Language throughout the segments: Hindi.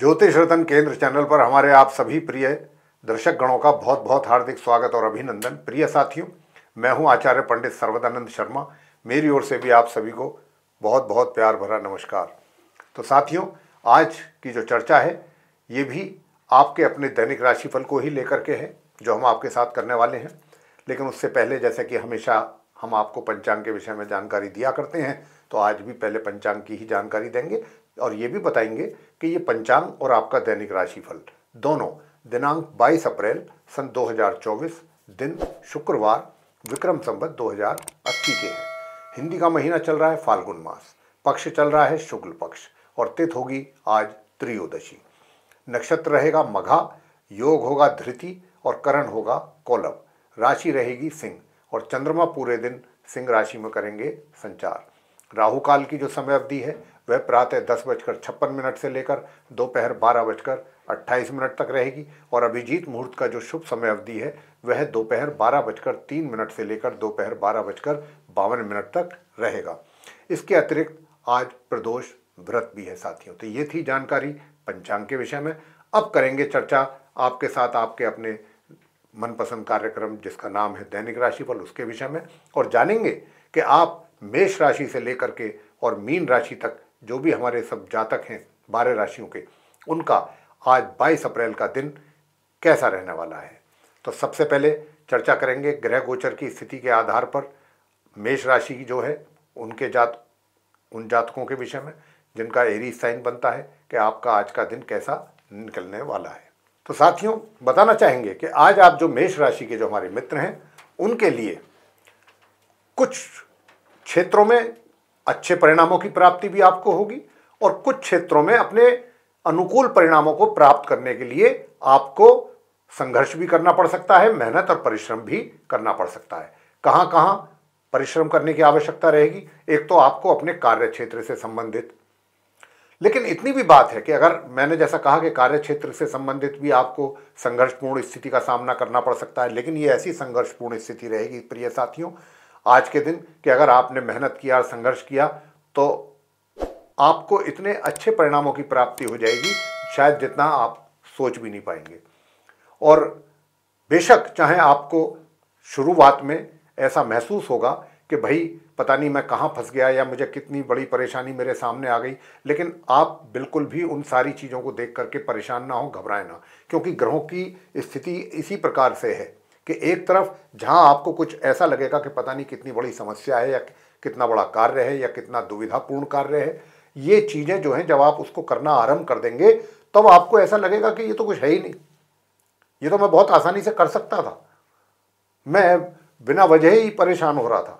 ज्योतिष रतन केंद्र चैनल पर हमारे आप सभी प्रिय दर्शक गणों का बहुत बहुत हार्दिक स्वागत और अभिनंदन प्रिय साथियों मैं हूं आचार्य पंडित सर्वदानंद शर्मा मेरी ओर से भी आप सभी को बहुत बहुत प्यार भरा नमस्कार तो साथियों आज की जो चर्चा है ये भी आपके अपने दैनिक राशिफल को ही लेकर के है जो हम आपके साथ करने वाले हैं लेकिन उससे पहले जैसे कि हमेशा हम आपको पंचांग के विषय में जानकारी दिया करते हैं तो आज भी पहले पंचांग की ही जानकारी देंगे और ये भी बताएंगे कि ये पंचांग और आपका दैनिक राशिफल दोनों दिनांक 22 अप्रैल सन 2024 दिन शुक्रवार विक्रम संबत 2080 के हैं हिंदी का महीना चल रहा है फाल्गुन मास पक्ष चल रहा है शुक्ल पक्ष और तिथ होगी आज त्रियोदशी नक्षत्र रहेगा मघा योग होगा धृति और करण होगा कोलब राशि रहेगी सिंह और चंद्रमा पूरे दिन सिंह राशि में करेंगे संचार राहु काल की जो समय अवधि है वह प्रातः दस बजकर छप्पन मिनट से लेकर दोपहर बारह बजकर अट्ठाईस मिनट तक रहेगी और अभिजीत मुहूर्त का जो शुभ समय अवधि है वह दोपहर बारह बजकर तीन मिनट से लेकर दोपहर बारह बजकर बावन मिनट तक रहेगा इसके अतिरिक्त आज प्रदोष व्रत भी है साथियों तो ये थी जानकारी पंचांग के विषय में अब करेंगे चर्चा आपके साथ आपके अपने मनपसंद कार्यक्रम जिसका नाम है दैनिक राशिफल उसके विषय में और जानेंगे कि आप मेष राशि से लेकर के और मीन राशि तक जो भी हमारे सब जातक हैं बारह राशियों के उनका आज 22 अप्रैल का दिन कैसा रहने वाला है तो सबसे पहले चर्चा करेंगे ग्रह गोचर की स्थिति के आधार पर मेष राशि जो है उनके जात उन जातकों के विषय में जिनका एरी साइन बनता है कि आपका आज का दिन कैसा निकलने वाला है तो साथियों बताना चाहेंगे कि आज आप जो मेष राशि के जो हमारे मित्र हैं उनके लिए कुछ क्षेत्रों में अच्छे परिणामों की प्राप्ति भी आपको होगी और कुछ क्षेत्रों में अपने अनुकूल परिणामों को प्राप्त करने के लिए आपको संघर्ष भी करना पड़ सकता है मेहनत और परिश्रम भी करना पड़ सकता है कहाँ कहाँ परिश्रम करने की आवश्यकता रहेगी एक तो आपको अपने कार्य क्षेत्र से संबंधित लेकिन इतनी भी बात है कि अगर मैंने जैसा कहा कि कार्य क्षेत्र से संबंधित भी आपको संघर्षपूर्ण स्थिति का सामना करना पड़ सकता है लेकिन ये ऐसी संघर्षपूर्ण स्थिति रहेगी प्रिय साथियों आज के दिन कि अगर आपने मेहनत किया और संघर्ष किया तो आपको इतने अच्छे परिणामों की प्राप्ति हो जाएगी शायद जितना आप सोच भी नहीं पाएंगे और बेशक चाहे आपको शुरुआत में ऐसा महसूस होगा कि भाई पता नहीं मैं कहाँ फंस गया या मुझे कितनी बड़ी परेशानी मेरे सामने आ गई लेकिन आप बिल्कुल भी उन सारी चीज़ों को देख करके परेशान ना हो घबराए ना क्योंकि ग्रहों की स्थिति इसी प्रकार से है कि एक तरफ जहां आपको कुछ ऐसा लगेगा कि पता नहीं कितनी बड़ी समस्या है या कितना बड़ा कार्य है या कितना दुविधापूर्ण कार्य है ये चीज़ें जो हैं जब आप उसको करना आरंभ कर देंगे तब तो आपको ऐसा लगेगा कि ये तो कुछ है ही नहीं ये तो मैं बहुत आसानी से कर सकता था मैं बिना वजह ही परेशान हो रहा था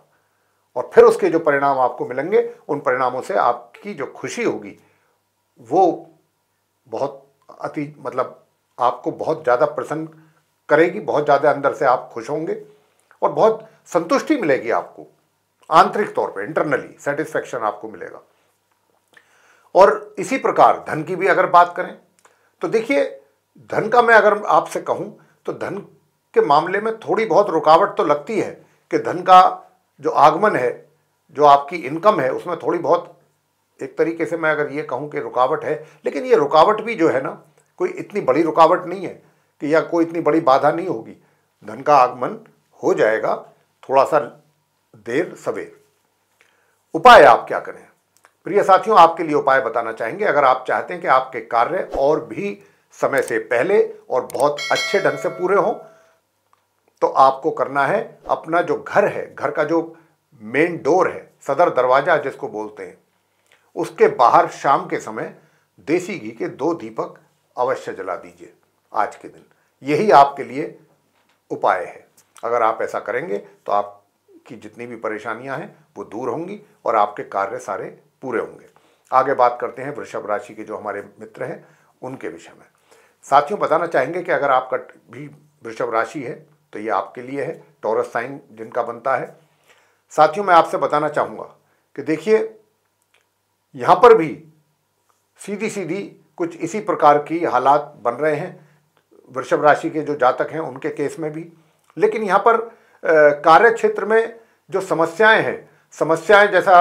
और फिर उसके जो परिणाम आपको मिलेंगे उन परिणामों से आपकी जो खुशी होगी वो बहुत अति मतलब आपको बहुत ज़्यादा प्रसन्न करेगी बहुत ज़्यादा अंदर से आप खुश होंगे और बहुत संतुष्टि मिलेगी आपको आंतरिक तौर पे इंटरनली सेटिस्फेक्शन आपको मिलेगा और इसी प्रकार धन की भी अगर बात करें तो देखिए धन का मैं अगर आपसे कहूं तो धन के मामले में थोड़ी बहुत रुकावट तो लगती है कि धन का जो आगमन है जो आपकी इनकम है उसमें थोड़ी बहुत एक तरीके से मैं अगर ये कहूँ कि रुकावट है लेकिन ये रुकावट भी जो है ना कोई इतनी बड़ी रुकावट नहीं है कि यह कोई इतनी बड़ी बाधा नहीं होगी धन का आगमन हो जाएगा थोड़ा सा देर सवेर उपाय आप क्या करें प्रिय साथियों आपके लिए उपाय बताना चाहेंगे अगर आप चाहते हैं कि आपके कार्य और भी समय से पहले और बहुत अच्छे ढंग से पूरे हों तो आपको करना है अपना जो घर है घर का जो मेन डोर है सदर दरवाजा जिसको बोलते हैं उसके बाहर शाम के समय देसी घी के दो दीपक अवश्य जला दीजिए आज के दिन यही आपके लिए उपाय है अगर आप ऐसा करेंगे तो आपकी जितनी भी परेशानियां हैं वो दूर होंगी और आपके कार्य सारे पूरे होंगे आगे बात करते हैं वृषभ राशि के जो हमारे मित्र हैं उनके विषय में साथियों बताना चाहेंगे कि अगर आपका भी वृषभ राशि है तो ये आपके लिए है टॉरस साइन जिनका बनता है साथियों मैं आपसे बताना चाहूँगा कि देखिए यहाँ पर भी सीधी सीधी कुछ इसी प्रकार की हालात बन रहे हैं वृषभ राशि के जो जातक हैं उनके केस में भी लेकिन यहाँ पर कार्य क्षेत्र में जो समस्याएं हैं समस्याएं जैसा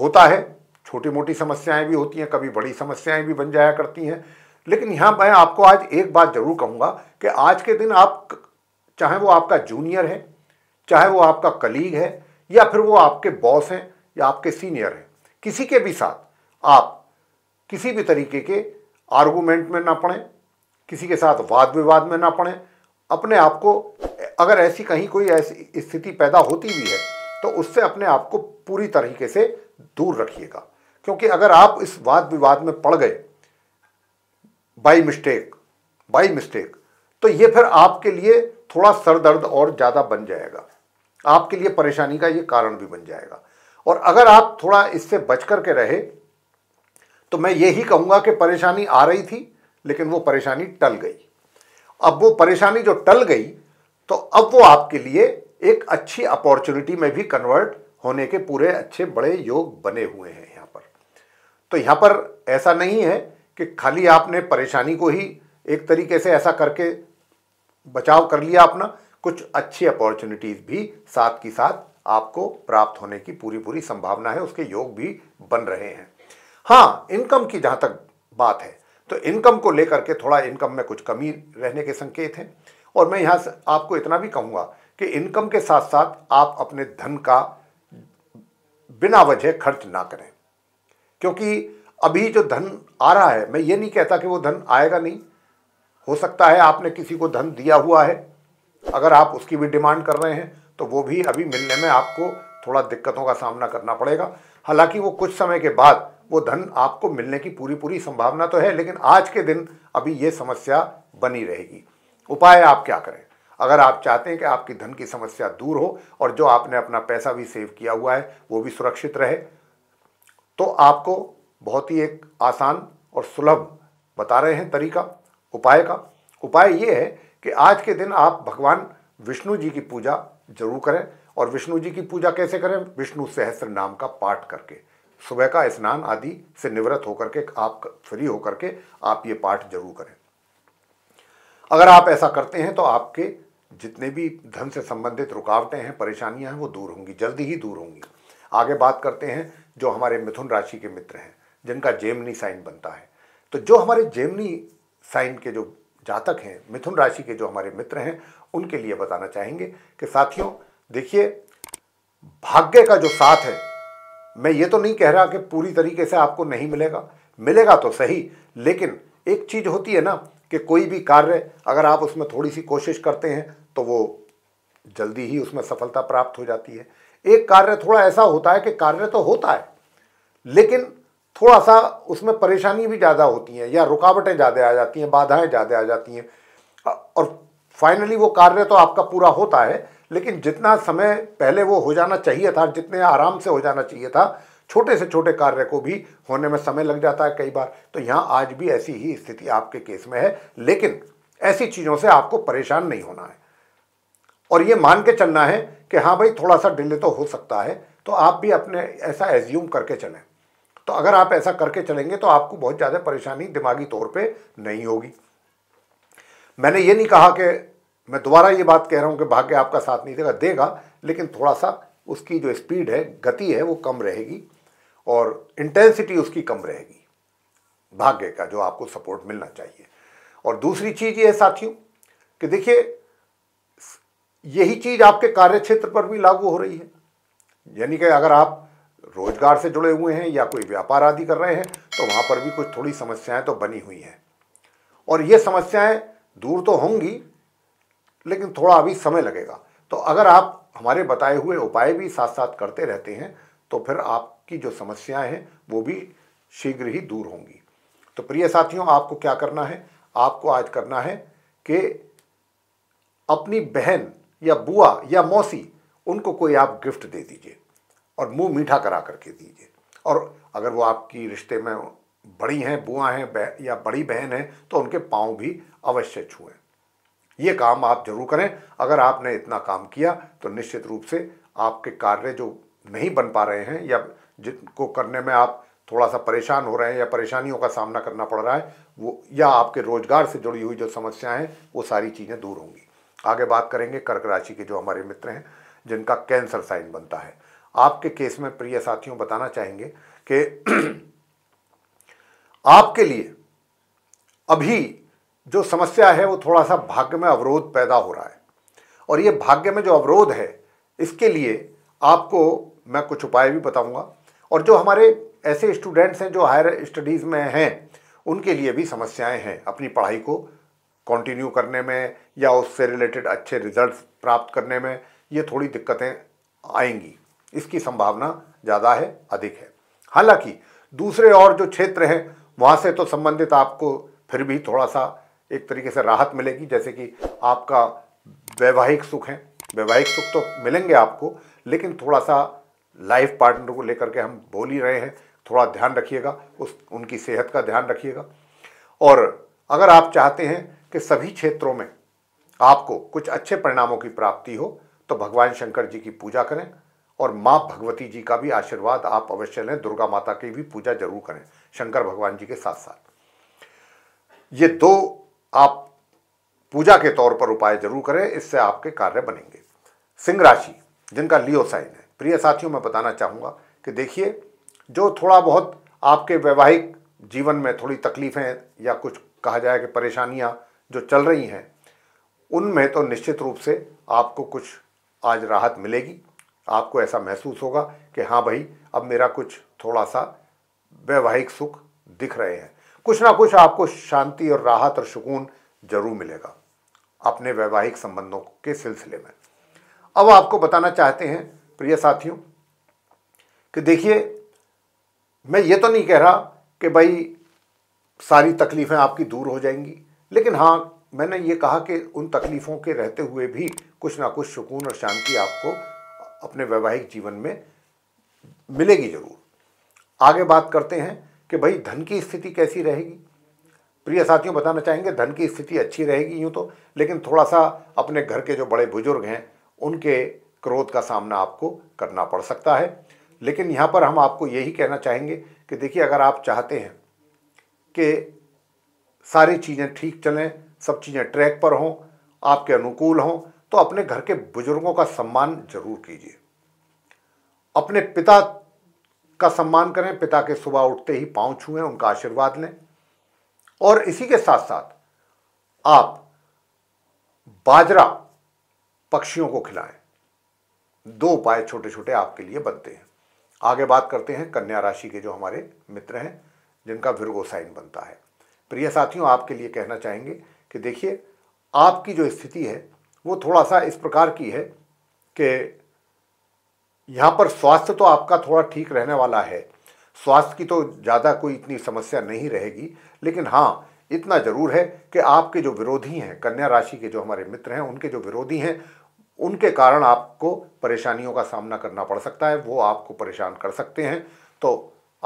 होता है छोटी मोटी समस्याएं भी होती हैं कभी बड़ी समस्याएं भी बन जाया करती हैं लेकिन यहाँ मैं आपको आज एक बात ज़रूर कहूँगा कि आज के दिन आप चाहे वो आपका जूनियर है चाहे वो आपका कलीग है या फिर वो आपके बॉस हैं या आपके सीनियर हैं किसी के भी साथ आप किसी भी तरीके के आर्गूमेंट में ना पड़ें किसी के साथ वाद विवाद में ना पड़े अपने आप को अगर ऐसी कहीं कोई ऐसी स्थिति पैदा होती भी है तो उससे अपने आप को पूरी तरीके से दूर रखिएगा क्योंकि अगर आप इस वाद विवाद में पड़ गए बाई मिस्टेक बाई मिस्टेक तो ये फिर आपके लिए थोड़ा सर दर्द और ज़्यादा बन जाएगा आपके लिए परेशानी का ये कारण भी बन जाएगा और अगर आप थोड़ा इससे बच कर के रहे तो मैं यही कहूँगा कि परेशानी आ रही थी लेकिन वो परेशानी टल गई अब वो परेशानी जो टल गई तो अब वो आपके लिए एक अच्छी अपॉर्चुनिटी में भी कन्वर्ट होने के पूरे अच्छे बड़े योग बने हुए हैं यहाँ पर तो यहाँ पर ऐसा नहीं है कि खाली आपने परेशानी को ही एक तरीके से ऐसा करके बचाव कर लिया अपना कुछ अच्छी अपॉर्चुनिटीज़ भी साथ की साथ आपको प्राप्त होने की पूरी पूरी संभावना है उसके योग भी बन रहे हैं हाँ इनकम की जहाँ तक बात है तो इनकम को लेकर के थोड़ा इनकम में कुछ कमी रहने के संकेत हैं और मैं यहाँ आपको इतना भी कहूँगा कि इनकम के साथ साथ आप अपने धन का बिना वजह खर्च ना करें क्योंकि अभी जो धन आ रहा है मैं ये नहीं कहता कि वो धन आएगा नहीं हो सकता है आपने किसी को धन दिया हुआ है अगर आप उसकी भी डिमांड कर रहे हैं तो वो भी अभी मिलने में आपको थोड़ा दिक्कतों का सामना करना पड़ेगा हालांकि वो कुछ समय के बाद वो धन आपको मिलने की पूरी पूरी संभावना तो है लेकिन आज के दिन अभी ये समस्या बनी रहेगी उपाय आप क्या करें अगर आप चाहते हैं कि आपकी धन की समस्या दूर हो और जो आपने अपना पैसा भी सेव किया हुआ है वो भी सुरक्षित रहे तो आपको बहुत ही एक आसान और सुलभ बता रहे हैं तरीका उपाय का उपाय ये है कि आज के दिन आप भगवान विष्णु जी की पूजा जरूर करें और विष्णु जी की पूजा कैसे करें विष्णु सहस्र नाम का पाठ करके सुबह का स्नान आदि से निवृत्त होकर के आप फ्री होकर के आप ये पाठ जरूर करें अगर आप ऐसा करते हैं तो आपके जितने भी धन से संबंधित रुकावटें हैं परेशानियां हैं वो दूर होंगी जल्दी ही दूर होंगी आगे बात करते हैं जो हमारे मिथुन राशि के मित्र हैं जिनका जेमनी साइन बनता है तो जो हमारे जेमनी साइन के जो जातक हैं मिथुन राशि के जो हमारे मित्र हैं उनके लिए बताना चाहेंगे कि साथियों देखिए भाग्य का जो साथ है मैं ये तो नहीं कह रहा कि पूरी तरीके से आपको नहीं मिलेगा मिलेगा तो सही लेकिन एक चीज़ होती है ना कि कोई भी कार्य अगर आप उसमें थोड़ी सी कोशिश करते हैं तो वो जल्दी ही उसमें सफलता प्राप्त हो जाती है एक कार्य थोड़ा ऐसा होता है कि कार्य तो होता है लेकिन थोड़ा सा उसमें परेशानी भी ज़्यादा होती हैं या रुकावटें ज़्यादा आ जाती हैं बाधाएं ज़्यादा आ जाती हैं और फाइनली वो कार्य तो आपका पूरा होता है लेकिन जितना समय पहले वो हो जाना चाहिए था जितने आराम से हो जाना चाहिए था छोटे से छोटे कार्य को भी होने में समय लग जाता है कई बार तो यहाँ आज भी ऐसी ही स्थिति आपके केस में है लेकिन ऐसी चीज़ों से आपको परेशान नहीं होना है और ये मान के चलना है कि हाँ भाई थोड़ा सा डिले तो हो सकता है तो आप भी अपने ऐसा एज्यूम करके चलें तो अगर आप ऐसा करके चलेंगे तो आपको बहुत ज़्यादा परेशानी दिमागी तौर पर नहीं होगी मैंने ये नहीं कहा कि मैं दोबारा ये बात कह रहा हूँ कि भाग्य आपका साथ नहीं देगा देगा लेकिन थोड़ा सा उसकी जो स्पीड है गति है वो कम रहेगी और इंटेंसिटी उसकी कम रहेगी भाग्य का जो आपको सपोर्ट मिलना चाहिए और दूसरी चीज़ ये है साथियों कि देखिए यही चीज़ आपके कार्य क्षेत्र पर भी लागू हो रही है यानी कि अगर आप रोजगार से जुड़े हुए हैं या कोई व्यापार आदि कर रहे हैं तो वहाँ पर भी कुछ थोड़ी समस्याएं तो बनी हुई हैं और ये समस्याएं दूर तो होंगी लेकिन थोड़ा अभी समय लगेगा तो अगर आप हमारे बताए हुए उपाय भी साथ साथ करते रहते हैं तो फिर आपकी जो समस्याएं हैं वो भी शीघ्र ही दूर होंगी तो प्रिय साथियों आपको क्या करना है आपको आज करना है कि अपनी बहन या बुआ या मौसी उनको कोई आप गिफ्ट दे दीजिए और मुंह मीठा करा करके दीजिए और अगर वो आपकी रिश्ते में बड़ी हैं बुआ हैं या बड़ी बहन हैं तो उनके पाँव भी अवश्य छुएं ये काम आप जरूर करें अगर आपने इतना काम किया तो निश्चित रूप से आपके कार्य जो नहीं बन पा रहे हैं या जिनको करने में आप थोड़ा सा परेशान हो रहे हैं या परेशानियों का सामना करना पड़ रहा है वो या आपके रोजगार से जुड़ी हुई जो समस्याएं हैं वो सारी चीज़ें दूर होंगी आगे बात करेंगे कर्क राशि के जो हमारे मित्र हैं जिनका कैंसर साइन बनता है आपके केस में प्रिय साथियों बताना चाहेंगे कि आपके लिए अभी जो समस्या है वो थोड़ा सा भाग्य में अवरोध पैदा हो रहा है और ये भाग्य में जो अवरोध है इसके लिए आपको मैं कुछ उपाय भी बताऊंगा और जो हमारे ऐसे स्टूडेंट्स हैं जो हायर स्टडीज़ में हैं उनके लिए भी समस्याएं हैं अपनी पढ़ाई को कंटिन्यू करने में या उससे रिलेटेड अच्छे रिजल्ट्स प्राप्त करने में ये थोड़ी दिक्कतें आएंगी इसकी संभावना ज़्यादा है अधिक है हालाँकि दूसरे और जो क्षेत्र हैं वहाँ से तो संबंधित आपको फिर भी थोड़ा सा एक तरीके से राहत मिलेगी जैसे कि आपका वैवाहिक सुख है वैवाहिक सुख तो मिलेंगे आपको लेकिन थोड़ा सा लाइफ पार्टनर को लेकर के हम बोल ही रहे हैं थोड़ा ध्यान रखिएगा उस उनकी सेहत का ध्यान रखिएगा और अगर आप चाहते हैं कि सभी क्षेत्रों में आपको कुछ अच्छे परिणामों की प्राप्ति हो तो भगवान शंकर जी की पूजा करें और माँ भगवती जी का भी आशीर्वाद आप अवश्य लें दुर्गा माता की भी पूजा जरूर करें शंकर भगवान जी के साथ साथ ये दो आप पूजा के तौर पर उपाय जरूर करें इससे आपके कार्य बनेंगे सिंह राशि जिनका लियो साइन है प्रिय साथियों मैं बताना चाहूँगा कि देखिए जो थोड़ा बहुत आपके वैवाहिक जीवन में थोड़ी तकलीफ़ें या कुछ कहा जाए कि परेशानियाँ जो चल रही हैं उनमें तो निश्चित रूप से आपको कुछ आज राहत मिलेगी आपको ऐसा महसूस होगा कि हाँ भाई अब मेरा कुछ थोड़ा सा वैवाहिक सुख दिख रहे हैं कुछ ना कुछ आपको शांति और राहत और सुकून जरूर मिलेगा अपने वैवाहिक संबंधों के सिलसिले में अब आपको बताना चाहते हैं प्रिय साथियों कि देखिए मैं ये तो नहीं कह रहा कि भाई सारी तकलीफ़ें आपकी दूर हो जाएंगी लेकिन हाँ मैंने ये कहा कि उन तकलीफ़ों के रहते हुए भी कुछ ना कुछ सुकून और शांति आपको अपने वैवाहिक जीवन में मिलेगी ज़रूर आगे बात करते हैं कि भाई धन की स्थिति कैसी रहेगी प्रिय साथियों बताना चाहेंगे धन की स्थिति अच्छी रहेगी यूँ तो लेकिन थोड़ा सा अपने घर के जो बड़े बुजुर्ग हैं उनके क्रोध का सामना आपको करना पड़ सकता है लेकिन यहाँ पर हम आपको यही कहना चाहेंगे कि देखिए अगर आप चाहते हैं कि सारी चीज़ें ठीक चलें सब चीज़ें ट्रैक पर हों आपके अनुकूल हों तो अपने घर के बुजुर्गों का सम्मान जरूर कीजिए अपने पिता का सम्मान करें पिता के सुबह उठते ही पाँव छूएं उनका आशीर्वाद लें और इसी के साथ साथ आप बाजरा पक्षियों को खिलाएं दो उपाय छोटे छोटे आपके लिए बनते हैं आगे बात करते हैं कन्या राशि के जो हमारे मित्र हैं जिनका विरगो साइन बनता है प्रिय साथियों आपके लिए कहना चाहेंगे कि देखिए आपकी जो स्थिति है वो थोड़ा सा इस प्रकार की है कि यहाँ पर स्वास्थ्य तो आपका थोड़ा ठीक रहने वाला है स्वास्थ्य की तो ज़्यादा कोई इतनी समस्या नहीं रहेगी लेकिन हाँ इतना ज़रूर है कि आपके जो विरोधी हैं कन्या राशि के जो हमारे मित्र हैं उनके जो विरोधी हैं उनके कारण आपको परेशानियों का सामना करना पड़ सकता है वो आपको परेशान कर सकते हैं तो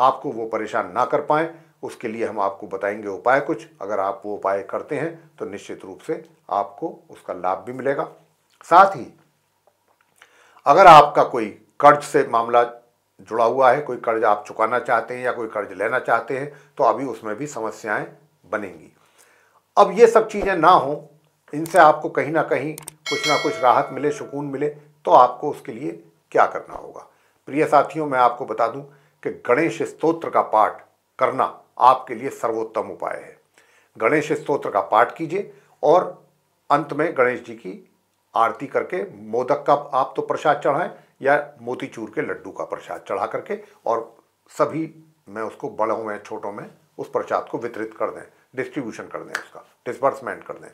आपको वो परेशान ना कर पाएँ उसके लिए हम आपको बताएंगे उपाय कुछ अगर आप वो उपाय करते हैं तो निश्चित रूप से आपको उसका लाभ भी मिलेगा साथ ही अगर आपका कोई कर्ज से मामला जुड़ा हुआ है कोई कर्ज आप चुकाना चाहते हैं या कोई कर्ज लेना चाहते हैं तो अभी उसमें भी समस्याएं बनेंगी अब ये सब चीज़ें ना हों इनसे आपको कहीं ना कहीं कुछ ना कुछ राहत मिले सुकून मिले तो आपको उसके लिए क्या करना होगा प्रिय साथियों मैं आपको बता दूं कि गणेश स्तोत्र का पाठ करना आपके लिए सर्वोत्तम उपाय है गणेश स्त्रोत्र का पाठ कीजिए और अंत में गणेश जी की आरती करके मोदक का आप तो प्रसाद चढ़ाएं या मोतीचूर के लड्डू का प्रसाद चढ़ा करके और सभी में उसको बड़ों में छोटों में उस प्रसाद को वितरित कर दें डिस्ट्रीब्यूशन कर दें उसका डिस्बर्समेंट कर दें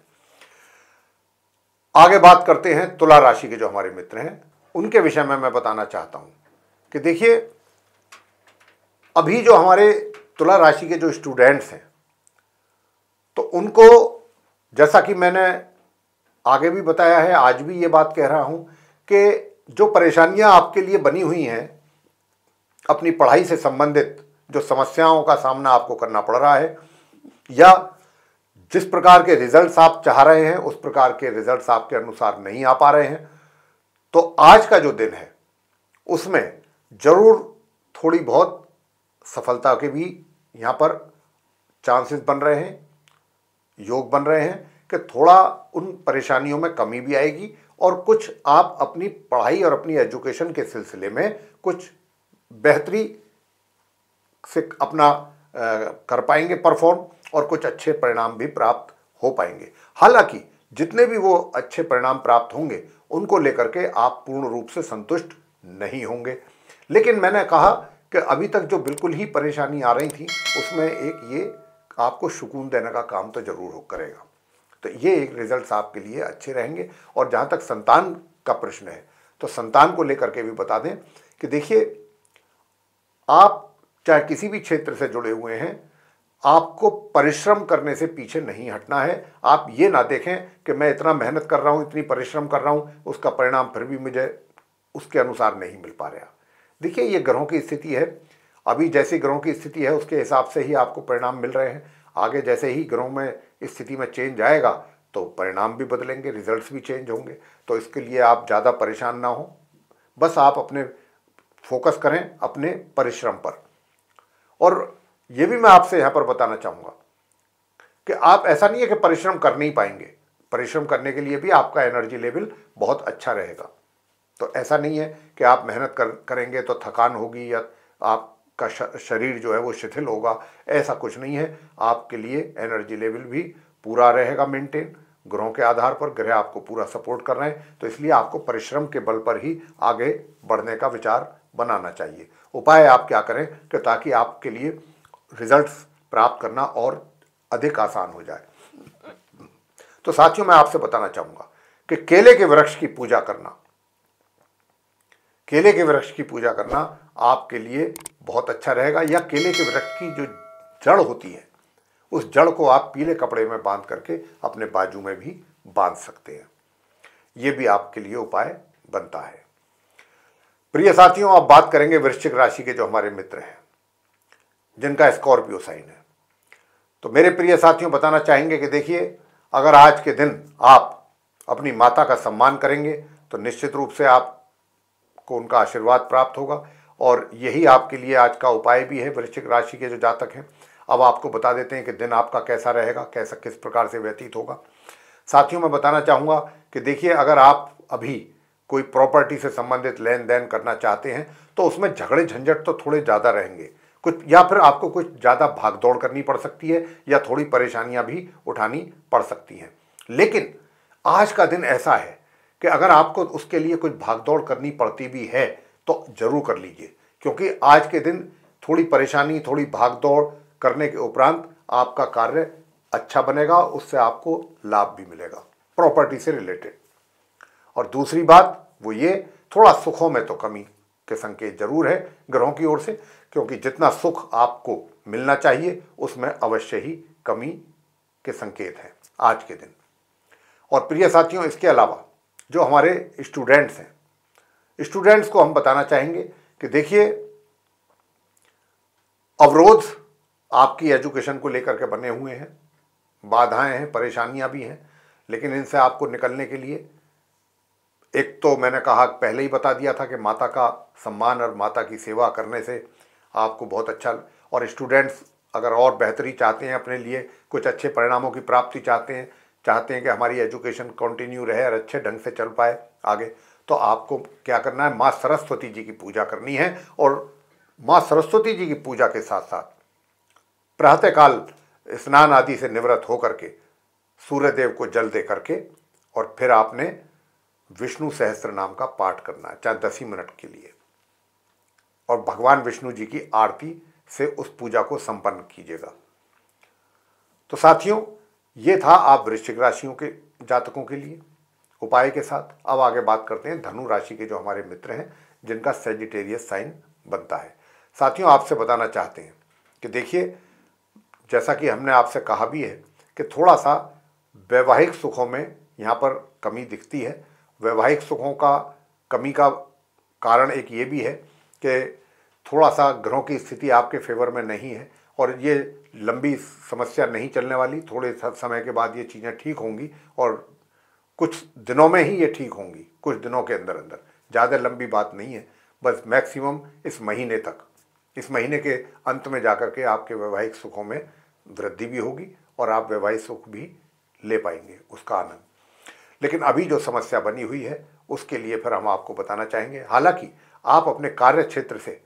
आगे बात करते हैं तुला राशि के जो हमारे मित्र हैं उनके विषय में मैं बताना चाहता हूं कि देखिए अभी जो हमारे तुला राशि के जो स्टूडेंट्स हैं तो उनको जैसा कि मैंने आगे भी बताया है आज भी ये बात कह रहा हूं कि जो परेशानियां आपके लिए बनी हुई हैं अपनी पढ़ाई से संबंधित जो समस्याओं का सामना आपको करना पड़ रहा है या जिस प्रकार के रिजल्ट्स आप चाह रहे हैं उस प्रकार के रिजल्ट्स आपके अनुसार नहीं आ पा रहे हैं तो आज का जो दिन है उसमें ज़रूर थोड़ी बहुत सफलता के भी यहाँ पर चांसेस बन रहे हैं योग बन रहे हैं कि थोड़ा उन परेशानियों में कमी भी आएगी और कुछ आप अपनी पढ़ाई और अपनी एजुकेशन के सिलसिले में कुछ बेहतरी से अपना कर पाएंगे परफॉर्म और कुछ अच्छे परिणाम भी प्राप्त हो पाएंगे हालांकि जितने भी वो अच्छे परिणाम प्राप्त होंगे उनको लेकर के आप पूर्ण रूप से संतुष्ट नहीं होंगे लेकिन मैंने कहा कि अभी तक जो बिल्कुल ही परेशानी आ रही थी उसमें एक ये आपको सुकून देने का काम तो ज़रूर करेगा तो ये एक रिजल्ट आपके लिए अच्छे रहेंगे और जहाँ तक संतान का प्रश्न है तो संतान को लेकर के भी बता दें कि देखिए आप चाहे किसी भी क्षेत्र से जुड़े हुए हैं आपको परिश्रम करने से पीछे नहीं हटना है आप ये ना देखें कि मैं इतना मेहनत कर रहा हूँ इतनी परिश्रम कर रहा हूँ उसका परिणाम फिर भी मुझे उसके अनुसार नहीं मिल पा रहा देखिए ये ग्रहों की स्थिति है अभी जैसी ग्रहों की स्थिति है उसके हिसाब से ही आपको परिणाम मिल रहे हैं आगे जैसे ही ग्रहों में स्थिति में चेंज आएगा तो परिणाम भी बदलेंगे रिजल्ट्स भी चेंज होंगे तो इसके लिए आप ज़्यादा परेशान ना हो बस आप अपने फोकस करें अपने परिश्रम पर और ये भी मैं आपसे यहाँ पर बताना चाहूँगा कि आप ऐसा नहीं है कि परिश्रम कर नहीं पाएंगे परिश्रम करने के लिए भी आपका एनर्जी लेवल बहुत अच्छा रहेगा तो ऐसा नहीं है कि आप मेहनत कर करेंगे तो थकान होगी या आप का शरीर जो है वो शिथिल होगा ऐसा कुछ नहीं है आपके लिए एनर्जी लेवल भी पूरा रहेगा मेंटेन ग्रहों के आधार पर ग्रह आपको पूरा सपोर्ट कर रहे हैं तो इसलिए आपको परिश्रम के बल पर ही आगे बढ़ने का विचार बनाना चाहिए उपाय आप क्या करें कि ताकि आपके लिए रिजल्ट्स प्राप्त करना और अधिक आसान हो जाए तो साथियों मैं आपसे बताना चाहूंगा कि केले के वृक्ष की पूजा करना केले के वृक्ष की पूजा करना आपके लिए बहुत अच्छा रहेगा या केले के वृक्ष की जो जड़ होती है उस जड़ को आप पीले कपड़े में बांध करके अपने बाजू में भी बांध सकते हैं ये भी आपके लिए उपाय बनता है प्रिय साथियों आप बात करेंगे वृश्चिक राशि के जो हमारे मित्र हैं जिनका स्कॉर्पियो साइन है तो मेरे प्रिय साथियों बताना चाहेंगे कि देखिए अगर आज के दिन आप अपनी माता का सम्मान करेंगे तो निश्चित रूप से आपको उनका आशीर्वाद प्राप्त होगा और यही आपके लिए आज का उपाय भी है वृश्चिक राशि के जो जातक हैं अब आपको बता देते हैं कि दिन आपका कैसा रहेगा कैसा किस प्रकार से व्यतीत होगा साथियों मैं बताना चाहूँगा कि देखिए अगर आप अभी कोई प्रॉपर्टी से संबंधित लेन देन करना चाहते हैं तो उसमें झगड़े झंझट तो थोड़े ज़्यादा रहेंगे कुछ या फिर आपको कुछ ज़्यादा भागदौड़ करनी पड़ सकती है या थोड़ी परेशानियाँ भी उठानी पड़ सकती हैं लेकिन आज का दिन ऐसा है कि अगर आपको उसके लिए कुछ भागदौड़ करनी पड़ती भी है तो ज़रूर कर लीजिए क्योंकि आज के दिन थोड़ी परेशानी थोड़ी भागदौड़ करने के उपरांत आपका कार्य अच्छा बनेगा उससे आपको लाभ भी मिलेगा प्रॉपर्टी से रिलेटेड और दूसरी बात वो ये थोड़ा सुखों में तो कमी के संकेत जरूर है ग्रहों की ओर से क्योंकि जितना सुख आपको मिलना चाहिए उसमें अवश्य ही कमी के संकेत हैं आज के दिन और प्रिय साथियों इसके अलावा जो हमारे स्टूडेंट्स हैं स्टूडेंट्स को हम बताना चाहेंगे कि देखिए अवरोध आपकी एजुकेशन को लेकर के बने हुए हैं बाधाएं हैं परेशानियां भी हैं लेकिन इनसे आपको निकलने के लिए एक तो मैंने कहा पहले ही बता दिया था कि माता का सम्मान और माता की सेवा करने से आपको बहुत अच्छा और स्टूडेंट्स अगर और बेहतरी चाहते हैं अपने लिए कुछ अच्छे परिणामों की प्राप्ति चाहते हैं चाहते हैं कि हमारी एजुकेशन कंटिन्यू रहे और अच्छे ढंग से चल पाए आगे तो आपको क्या करना है माँ सरस्वती जी की पूजा करनी है और माँ सरस्वती जी की पूजा के साथ साथ प्रातःकाल स्नान आदि से निवृत्त होकर के सूर्यदेव को जल दे करके और फिर आपने विष्णु सहस्त्र नाम का पाठ करना है चाहे दस ही मिनट के लिए और भगवान विष्णु जी की आरती से उस पूजा को संपन्न कीजिएगा तो साथियों ये था आप वृश्चिक राशियों के जातकों के लिए उपाय के साथ अब आगे बात करते हैं धनु राशि के जो हमारे मित्र हैं जिनका सेजिटेरियस साइन बनता है साथियों आपसे बताना चाहते हैं कि देखिए जैसा कि हमने आपसे कहा भी है कि थोड़ा सा वैवाहिक सुखों में यहाँ पर कमी दिखती है वैवाहिक सुखों का कमी का कारण एक ये भी है कि थोड़ा सा ग्रहों की स्थिति आपके फेवर में नहीं है और ये लंबी समस्या नहीं चलने वाली थोड़े समय के बाद ये चीज़ें ठीक होंगी और कुछ दिनों में ही ये ठीक होंगी कुछ दिनों के अंदर अंदर ज़्यादा लंबी बात नहीं है बस मैक्सिमम इस महीने तक इस महीने के अंत में जा के आपके वैवाहिक सुखों में वृद्धि भी होगी और आप वैवाहिक सुख भी ले पाएंगे उसका आनंद लेकिन अभी जो समस्या बनी हुई है उसके लिए फिर हम आपको बताना चाहेंगे हालांकि आप अपने कार्य क्षेत्र से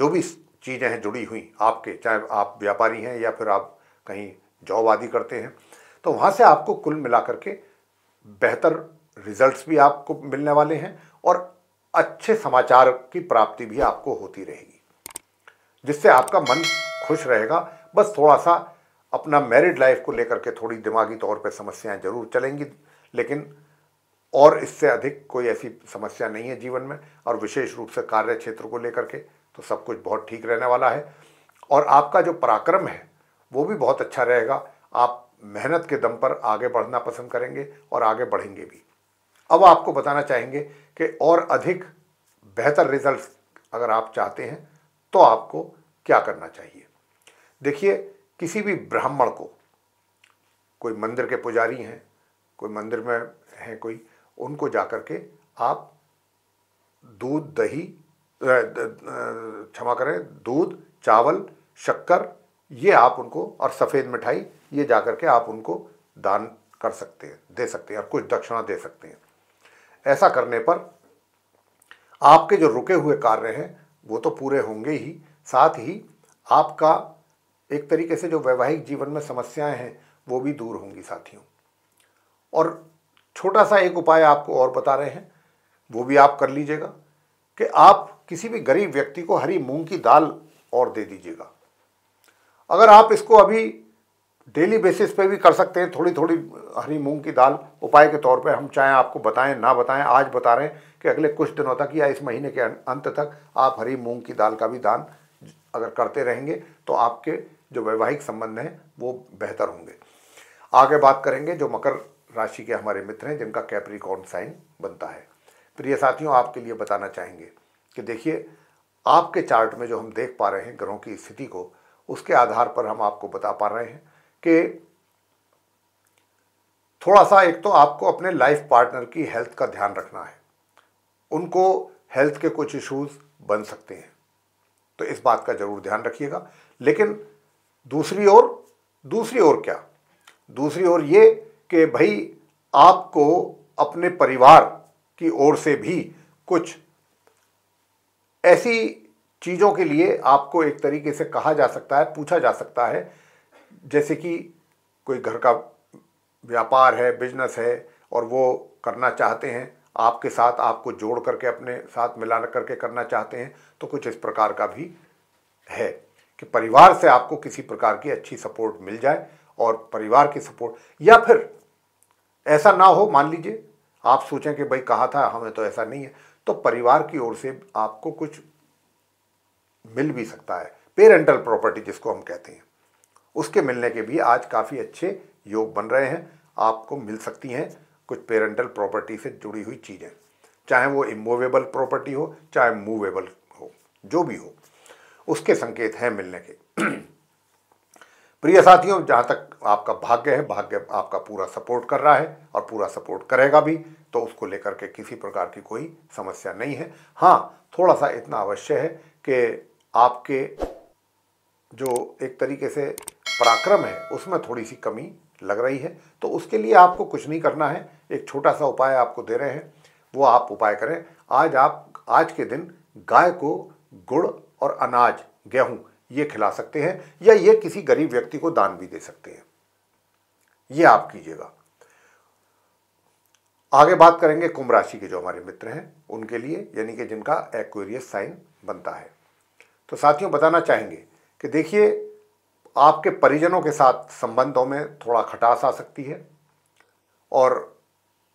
जो भी चीज़ें हैं जुड़ी हुई आपके चाहे आप व्यापारी हैं या फिर आप कहीं जॉब आदि करते हैं तो वहाँ से आपको कुल मिलाकर के बेहतर रिजल्ट्स भी आपको मिलने वाले हैं और अच्छे समाचार की प्राप्ति भी आपको होती रहेगी जिससे आपका मन खुश रहेगा बस थोड़ा सा अपना मैरिड लाइफ को लेकर के थोड़ी दिमागी तौर पर समस्याएँ ज़रूर चलेंगी लेकिन और इससे अधिक कोई ऐसी समस्या नहीं है जीवन में और विशेष रूप से कार्य क्षेत्र को लेकर के तो सब कुछ बहुत ठीक रहने वाला है और आपका जो पराक्रम है वो भी बहुत अच्छा रहेगा आप मेहनत के दम पर आगे बढ़ना पसंद करेंगे और आगे बढ़ेंगे भी अब आपको बताना चाहेंगे कि और अधिक बेहतर रिजल्ट अगर आप चाहते हैं तो आपको क्या करना चाहिए देखिए किसी भी ब्राह्मण को कोई मंदिर के पुजारी हैं कोई मंदिर में हैं कोई उनको जा कर के आप दूध दही क्षमा करें दूध चावल शक्कर ये आप उनको और सफ़ेद मिठाई ये जा करके के आप उनको दान कर सकते हैं दे सकते हैं और कुछ दक्षिणा दे सकते हैं ऐसा करने पर आपके जो रुके हुए कार्य हैं वो तो पूरे होंगे ही साथ ही आपका एक तरीके से जो वैवाहिक जीवन में समस्याएं हैं वो भी दूर होंगी साथियों और छोटा सा एक उपाय आपको और बता रहे हैं वो भी आप कर लीजिएगा कि आप किसी भी गरीब व्यक्ति को हरी मूंग की दाल और दे दीजिएगा अगर आप इसको अभी डेली बेसिस पे भी कर सकते हैं थोड़ी थोड़ी हरी मूंग की दाल उपाय के तौर पे हम चाहे आपको बताएं ना बताएं आज बता रहे हैं कि अगले कुछ दिनों तक या इस महीने के अं-, अंत तक आप हरी मूंग की दाल का भी दान अगर करते रहेंगे तो आपके जो वैवाहिक संबंध हैं वो बेहतर होंगे आगे बात करेंगे जो मकर राशि के हमारे मित्र हैं जिनका कैप्रिकॉन साइन बनता है प्रिय साथियों आपके लिए बताना चाहेंगे कि देखिए आपके चार्ट में जो हम देख पा रहे हैं ग्रहों की स्थिति को उसके आधार पर हम आपको बता पा रहे हैं कि थोड़ा सा एक तो आपको अपने लाइफ पार्टनर की हेल्थ का ध्यान रखना है उनको हेल्थ के कुछ इश्यूज बन सकते हैं तो इस बात का जरूर ध्यान रखिएगा लेकिन दूसरी ओर दूसरी ओर क्या दूसरी ओर ये कि भाई आपको अपने परिवार की ओर से भी कुछ ऐसी चीज़ों के लिए आपको एक तरीके से कहा जा सकता है पूछा जा सकता है जैसे कि कोई घर का व्यापार है बिजनेस है और वो करना चाहते हैं आपके साथ आपको जोड़ करके अपने साथ मिला करके करना चाहते हैं तो कुछ इस प्रकार का भी है कि परिवार से आपको किसी प्रकार की अच्छी सपोर्ट मिल जाए और परिवार की सपोर्ट या फिर ऐसा ना हो मान लीजिए आप सोचें कि भाई कहा था हमें तो ऐसा नहीं है तो परिवार की ओर से आपको कुछ मिल भी सकता है पेरेंटल प्रॉपर्टी जिसको हम कहते हैं उसके मिलने के भी आज काफ़ी अच्छे योग बन रहे हैं आपको मिल सकती हैं कुछ पेरेंटल प्रॉपर्टी से जुड़ी हुई चीज़ें चाहे वो इमूवेबल प्रॉपर्टी हो चाहे मूवेबल हो जो भी हो उसके संकेत हैं मिलने के प्रिय साथियों जहाँ तक आपका भाग्य है भाग्य आपका पूरा सपोर्ट कर रहा है और पूरा सपोर्ट करेगा भी तो उसको लेकर के किसी प्रकार की कोई समस्या नहीं है हाँ थोड़ा सा इतना अवश्य है कि आपके जो एक तरीके से पराक्रम है उसमें थोड़ी सी कमी लग रही है तो उसके लिए आपको कुछ नहीं करना है एक छोटा सा उपाय आपको दे रहे हैं वो आप उपाय करें आज आप आज के दिन गाय को गुड़ और अनाज गेहूं ये खिला सकते हैं या ये किसी गरीब व्यक्ति को दान भी दे सकते हैं ये आप कीजिएगा आगे बात करेंगे कुंभ राशि के जो हमारे मित्र हैं उनके लिए यानी कि जिनका एक्वेरियस साइन बनता है तो साथियों बताना चाहेंगे कि देखिए आपके परिजनों के साथ संबंधों में थोड़ा खटास आ सकती है और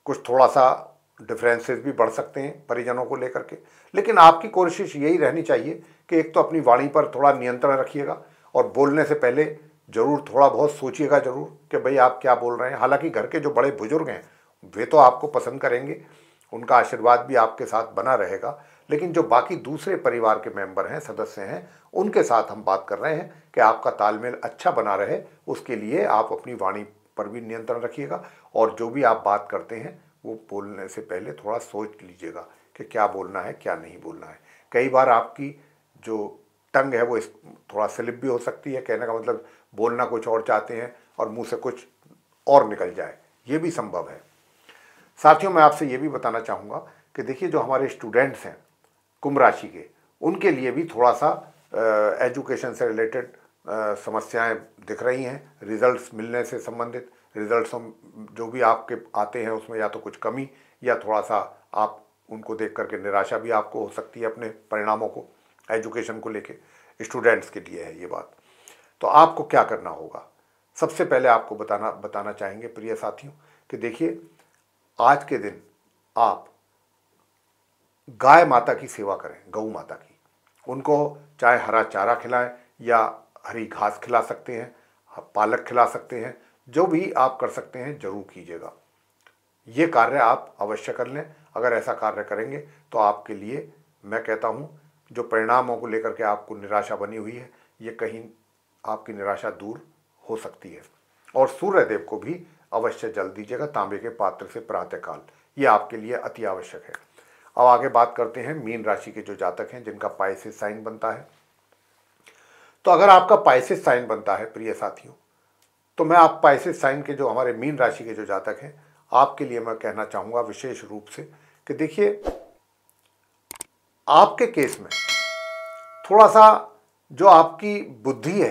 कुछ थोड़ा सा डिफरेंसेस भी बढ़ सकते हैं परिजनों को लेकर के लेकिन आपकी कोशिश यही रहनी चाहिए कि एक तो अपनी वाणी पर थोड़ा नियंत्रण रखिएगा और बोलने से पहले ज़रूर थोड़ा बहुत सोचिएगा ज़रूर कि भाई आप क्या बोल रहे हैं हालांकि घर के जो बड़े बुजुर्ग हैं वे तो आपको पसंद करेंगे उनका आशीर्वाद भी आपके साथ बना रहेगा लेकिन जो बाकी दूसरे परिवार के मेंबर हैं सदस्य हैं उनके साथ हम बात कर रहे हैं कि आपका तालमेल अच्छा बना रहे उसके लिए आप अपनी वाणी पर भी नियंत्रण रखिएगा और जो भी आप बात करते हैं वो बोलने से पहले थोड़ा सोच लीजिएगा कि क्या बोलना है क्या नहीं बोलना है कई बार आपकी जो टंग है वो इस थोड़ा स्लिप भी हो सकती है कहने का मतलब बोलना कुछ और चाहते हैं और मुंह से कुछ और निकल जाए ये भी संभव है साथियों मैं आपसे ये भी बताना चाहूँगा कि देखिए जो हमारे स्टूडेंट्स हैं कुंभ राशि के उनके लिए भी थोड़ा सा एजुकेशन से रिलेटेड समस्याएं दिख रही हैं रिजल्ट्स मिलने से संबंधित रिजल्ट्स जो भी आपके आते हैं उसमें या तो कुछ कमी या थोड़ा सा आप उनको देख करके निराशा भी आपको हो सकती है अपने परिणामों को एजुकेशन को लेके स्टूडेंट्स के लिए है ये बात तो आपको क्या करना होगा सबसे पहले आपको बताना बताना चाहेंगे प्रिय साथियों कि देखिए आज के दिन आप गाय माता की सेवा करें गऊ माता की उनको चाहे हरा चारा खिलाएं या हरी घास खिला सकते हैं पालक खिला सकते हैं जो भी आप कर सकते हैं जरूर कीजिएगा ये कार्य आप अवश्य कर लें अगर ऐसा कार्य करेंगे तो आपके लिए मैं कहता हूँ जो परिणामों को लेकर के आपको निराशा बनी हुई है ये कहीं आपकी निराशा दूर हो सकती है और सूर्यदेव को भी अवश्य जल दीजिएगा तांबे के पात्र से प्रातःकाल ये आपके लिए अति आवश्यक है अब आगे बात करते हैं मीन राशि के जो जातक हैं जिनका पाइसिस साइन बनता है तो अगर आपका पाइसिस साइन बनता है प्रिय साथियों तो मैं आप पाइसिस साइन के जो हमारे मीन राशि के जो जातक हैं आपके लिए मैं कहना चाहूँगा विशेष रूप से कि देखिए आपके केस में थोड़ा सा जो आपकी बुद्धि है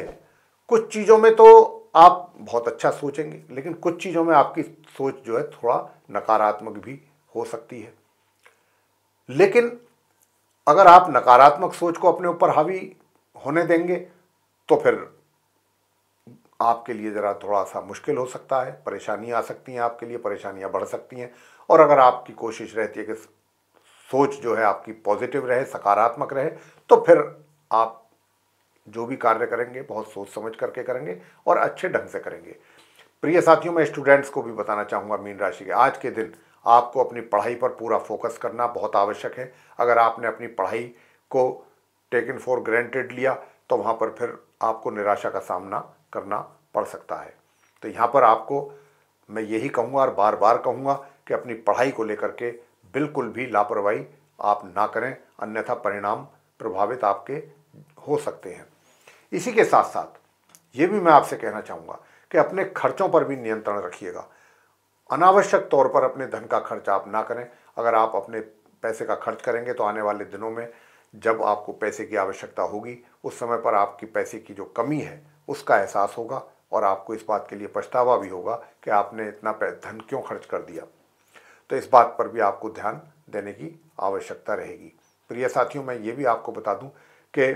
कुछ चीज़ों में तो आप बहुत अच्छा सोचेंगे लेकिन कुछ चीज़ों में आपकी सोच जो है थोड़ा नकारात्मक भी हो सकती है लेकिन अगर आप नकारात्मक सोच को अपने ऊपर हावी होने देंगे तो फिर आपके लिए ज़रा थोड़ा सा मुश्किल हो सकता है परेशानी आ सकती हैं आपके लिए परेशानियां बढ़ सकती हैं और अगर आपकी कोशिश रहती है कि सोच जो है आपकी पॉजिटिव रहे सकारात्मक रहे तो फिर आप जो भी कार्य करेंगे बहुत सोच समझ करके करेंगे और अच्छे ढंग से करेंगे प्रिय साथियों मैं स्टूडेंट्स को भी बताना चाहूँगा मीन राशि के आज के दिन आपको अपनी पढ़ाई पर पूरा फोकस करना बहुत आवश्यक है अगर आपने अपनी पढ़ाई को टेकन फॉर ग्रांटेड लिया तो वहाँ पर फिर आपको निराशा का सामना करना पड़ सकता है तो यहाँ पर आपको मैं यही कहूँगा और बार बार कहूँगा कि अपनी पढ़ाई को लेकर के बिल्कुल भी लापरवाही आप ना करें अन्यथा परिणाम प्रभावित आपके हो सकते हैं इसी के साथ साथ ये भी मैं आपसे कहना चाहूँगा कि अपने खर्चों पर भी नियंत्रण रखिएगा अनावश्यक तौर पर अपने धन का खर्च आप ना करें अगर आप अपने पैसे का खर्च करेंगे तो आने वाले दिनों में जब आपको पैसे की आवश्यकता होगी उस समय पर आपकी पैसे की जो कमी है उसका एहसास होगा और आपको इस बात के लिए पछतावा भी होगा कि आपने इतना धन क्यों खर्च कर दिया तो इस बात पर भी आपको ध्यान देने की आवश्यकता रहेगी प्रिय साथियों मैं ये भी आपको बता दूं कि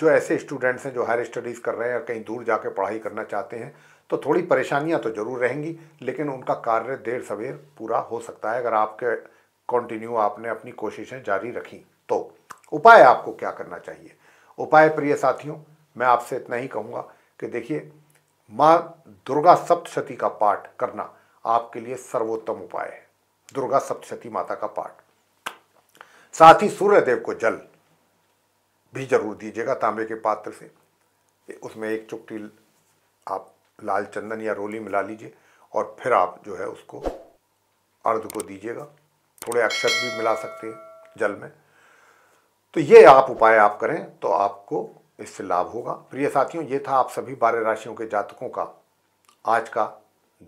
जो ऐसे स्टूडेंट्स हैं जो हायर स्टडीज़ कर रहे हैं या कहीं दूर जाकर पढ़ाई करना चाहते हैं तो थोड़ी परेशानियां तो ज़रूर रहेंगी लेकिन उनका कार्य देर सवेर पूरा हो सकता है अगर आपके कंटिन्यू आपने अपनी कोशिशें जारी रखी तो उपाय आपको क्या करना चाहिए उपाय प्रिय साथियों मैं आपसे इतना ही कहूँगा कि देखिए माँ दुर्गा सप्तशती का पाठ करना आपके लिए सर्वोत्तम उपाय है दुर्गा सप्तशती माता का पाठ साथ ही सूर्यदेव को जल भी जरूर दीजिएगा तांबे के पात्र से उसमें एक चुटकी आप लाल चंदन या रोली मिला लीजिए और फिर आप जो है उसको अर्ध को दीजिएगा थोड़े अक्षत भी मिला सकते हैं जल में तो ये आप उपाय आप करें तो आपको इससे लाभ होगा प्रिय साथियों ये था आप सभी बारह राशियों के जातकों का आज का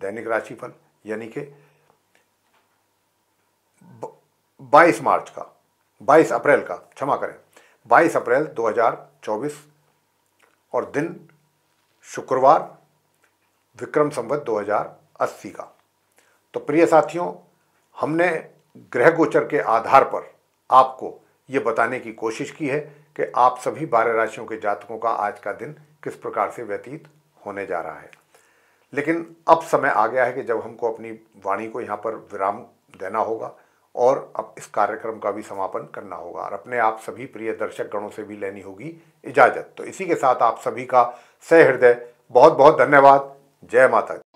दैनिक राशिफल यानी कि 22 मार्च का 22 अप्रैल का क्षमा करें 22 अप्रैल 2024 और दिन शुक्रवार विक्रम संवत 2080 का तो प्रिय साथियों हमने ग्रह गोचर के आधार पर आपको ये बताने की कोशिश की है कि आप सभी बारह राशियों के जातकों का आज का दिन किस प्रकार से व्यतीत होने जा रहा है लेकिन अब समय आ गया है कि जब हमको अपनी वाणी को यहाँ पर विराम देना होगा और अब इस कार्यक्रम का भी समापन करना होगा और अपने आप सभी प्रिय दर्शक गणों से भी लेनी होगी इजाज़त तो इसी के साथ आप सभी का सहृदय बहुत बहुत धन्यवाद जय माता